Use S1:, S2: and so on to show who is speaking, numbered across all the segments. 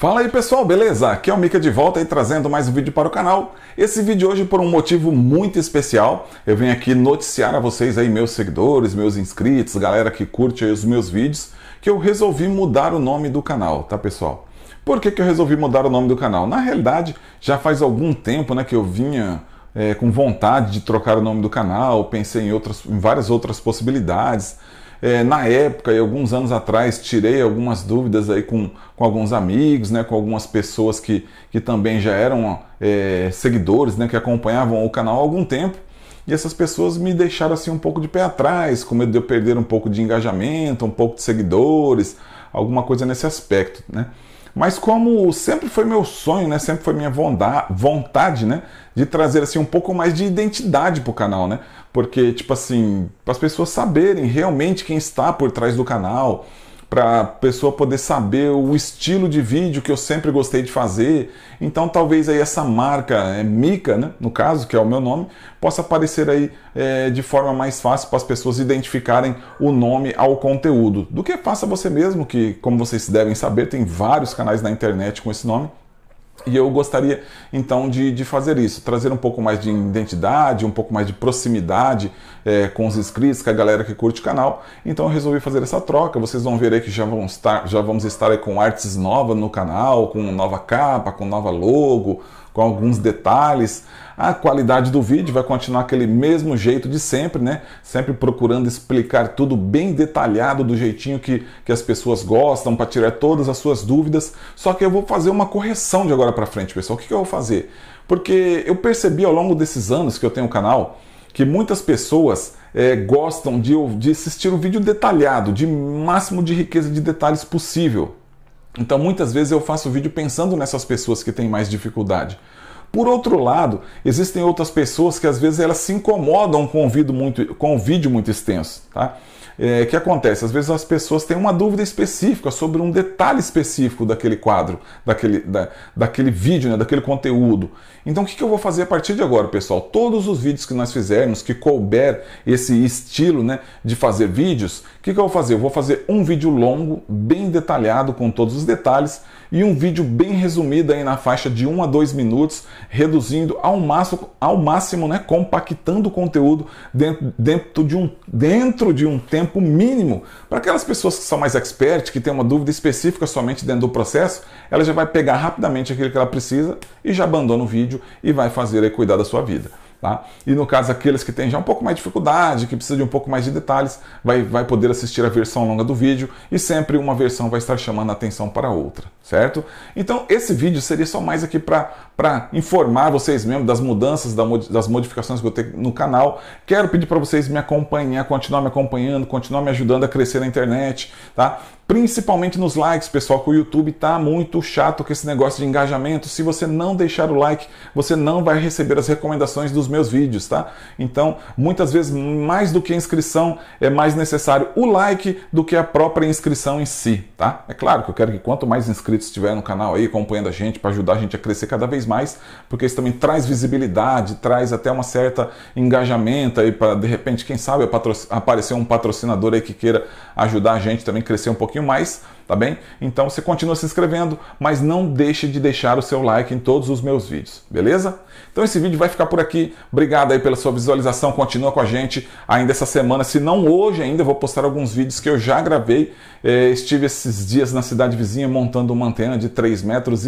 S1: Fala aí pessoal, beleza? Aqui é o Mika de volta e trazendo mais um vídeo para o canal. Esse vídeo hoje por um motivo muito especial. Eu venho aqui noticiar a vocês aí meus seguidores, meus inscritos, galera que curte os meus vídeos, que eu resolvi mudar o nome do canal, tá pessoal? Por que, que eu resolvi mudar o nome do canal? Na realidade, já faz algum tempo né, que eu vinha é, com vontade de trocar o nome do canal, pensei em, outras, em várias outras possibilidades, é, na época, e alguns anos atrás, tirei algumas dúvidas aí com, com alguns amigos, né, com algumas pessoas que, que também já eram é, seguidores, né, que acompanhavam o canal há algum tempo. E essas pessoas me deixaram assim um pouco de pé atrás, com medo de eu perder um pouco de engajamento, um pouco de seguidores, alguma coisa nesse aspecto, né? Mas como sempre foi meu sonho, né? Sempre foi minha vontade, né? De trazer assim um pouco mais de identidade pro canal, né? Porque tipo assim, para as pessoas saberem realmente quem está por trás do canal, para a pessoa poder saber o estilo de vídeo que eu sempre gostei de fazer. Então talvez aí essa marca, é, Mica, né, no caso, que é o meu nome, possa aparecer aí é, de forma mais fácil para as pessoas identificarem o nome ao conteúdo. Do que faça você mesmo, que como vocês devem saber, tem vários canais na internet com esse nome. E eu gostaria então de, de, fazer isso, trazer um pouco mais de identidade, um pouco mais de proximidade é, com os inscritos, com a galera que curte o canal. Então eu resolvi fazer essa troca. Vocês vão ver aí que já, vamos estar, já vamos estar com artes novas no canal, com nova capa, com nova logo, com alguns detalhes. A qualidade do vídeo vai continuar aquele mesmo jeito de sempre, né? Sempre procurando explicar tudo bem detalhado, do jeitinho que, que as pessoas gostam, para tirar todas as suas dúvidas. Só que eu vou fazer uma correção de agora para frente, pessoal. O que, que eu vou fazer? Porque eu percebi ao longo desses anos que eu tenho o um canal que muitas pessoas é, gostam de, de assistir o vídeo detalhado, de máximo de riqueza de detalhes possível. Então muitas vezes eu faço vídeo pensando nessas pessoas que têm mais dificuldade. Por outro lado, existem outras pessoas que às vezes elas se incomodam com o vídeo muito, com o vídeo muito extenso, tá? é, que acontece? Às vezes as pessoas têm uma dúvida específica sobre um detalhe específico daquele quadro, daquele, da, daquele vídeo, né, daquele conteúdo. Então o que, que eu vou fazer a partir de agora, pessoal? Todos os vídeos que nós fizermos, que couber esse estilo né, de fazer vídeos, o que, que eu vou fazer? Eu vou fazer um vídeo longo, bem detalhado, com todos os detalhes, e um vídeo bem resumido aí na faixa de 1 a 2 minutos, reduzindo ao máximo, ao máximo né, compactando o conteúdo dentro, dentro, de um, dentro de um tempo tempo mínimo. Para aquelas pessoas que são mais expert, que têm uma dúvida específica somente dentro do processo, ela já vai pegar rapidamente aquilo que ela precisa e já abandona o vídeo e vai fazer e cuidar da sua vida. Tá? E no caso, aqueles que têm já um pouco mais de dificuldade, que precisam de um pouco mais de detalhes, vai, vai poder assistir a versão longa do vídeo e sempre uma versão vai estar chamando a atenção para outra, certo? Então, esse vídeo seria só mais aqui para informar vocês mesmo das mudanças, das modificações que eu tenho no canal. Quero pedir para vocês me acompanhar, continuar me acompanhando, continuar me ajudando a crescer na internet, tá? Principalmente nos likes, pessoal, que o YouTube tá muito chato com esse negócio de engajamento. Se você não deixar o like, você não vai receber as recomendações dos meus vídeos, tá? Então, muitas vezes, mais do que a inscrição, é mais necessário o like do que a própria inscrição em si, tá? É claro que eu quero que quanto mais inscritos tiver no canal aí, acompanhando a gente, para ajudar a gente a crescer cada vez mais, porque isso também traz visibilidade, traz até uma certa engajamento aí para, de repente, quem sabe aparecer um patrocinador aí que queira ajudar a gente também a crescer um pouquinho mais tá bem? Então você continua se inscrevendo, mas não deixe de deixar o seu like em todos os meus vídeos, beleza? Então esse vídeo vai ficar por aqui. Obrigado aí pela sua visualização, continua com a gente ainda essa semana. Se não hoje ainda, vou postar alguns vídeos que eu já gravei. É, estive esses dias na cidade vizinha montando uma antena de 3,60 metros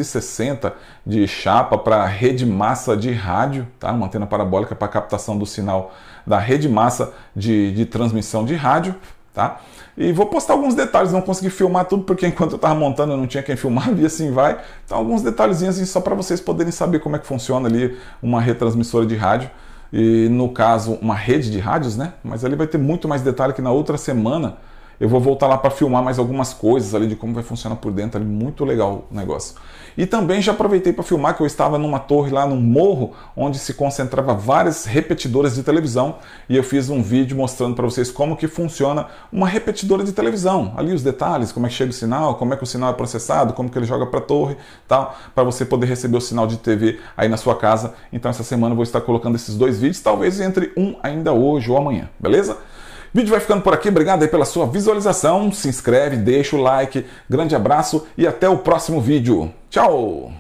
S1: de chapa para rede massa de rádio, tá? Uma antena parabólica para captação do sinal da rede massa de, de transmissão de rádio tá? E vou postar alguns detalhes, não consegui filmar tudo porque enquanto eu estava montando eu não tinha quem filmar e assim vai. Então alguns detalhezinhos assim, só para vocês poderem saber como é que funciona ali uma retransmissora de rádio e no caso uma rede de rádios, né? Mas ali vai ter muito mais detalhe que na outra semana eu vou voltar lá para filmar mais algumas coisas ali de como vai funcionar por dentro, ali, muito legal o negócio. E também já aproveitei para filmar que eu estava numa torre lá num morro onde se concentrava várias repetidoras de televisão e eu fiz um vídeo mostrando para vocês como que funciona uma repetidora de televisão, ali os detalhes, como é que chega o sinal, como é que o sinal é processado, como que ele joga para a torre, tal, para você poder receber o sinal de TV aí na sua casa. Então essa semana eu vou estar colocando esses dois vídeos, talvez entre um ainda hoje ou amanhã, beleza? O vídeo vai ficando por aqui, obrigado aí pela sua visualização, se inscreve, deixa o like, grande abraço e até o próximo vídeo. Tchau!